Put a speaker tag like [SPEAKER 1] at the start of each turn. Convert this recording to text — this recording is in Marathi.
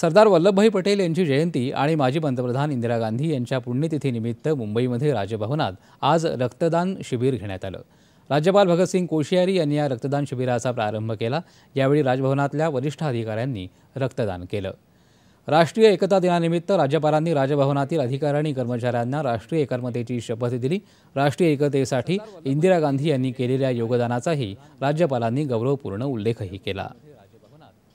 [SPEAKER 1] सरदार वल्लभभाई पटेल यांची जयंती आणि माजी पंतप्रधान इंदिरा गांधी यांच्या पुण्यतिथीनिमित्त मुंबईमध्ये राजभवनात आज रक्तदान शिबिर घेण्यात आलं राज्यपाल भगतसिंग कोश्यारी यांनी या रक्तदान शिबिराचा प्रारंभ केला यावेळी राजभवनातल्या वरिष्ठ अधिकाऱ्यांनी रक्तदान केलं राष्ट्रीय एकता दिनानिमित्त राज्यपालांनी राजभवनातील अधिकारी आणि कर्मचाऱ्यांना राष्ट्रीय एकात्मतेची शपथ दिली राष्ट्रीय एकतेसाठी इंदिरा गांधी यांनी केलेल्या योगदानाचाही राज्यपालांनी गौरवपूर्ण उल्लेखही केला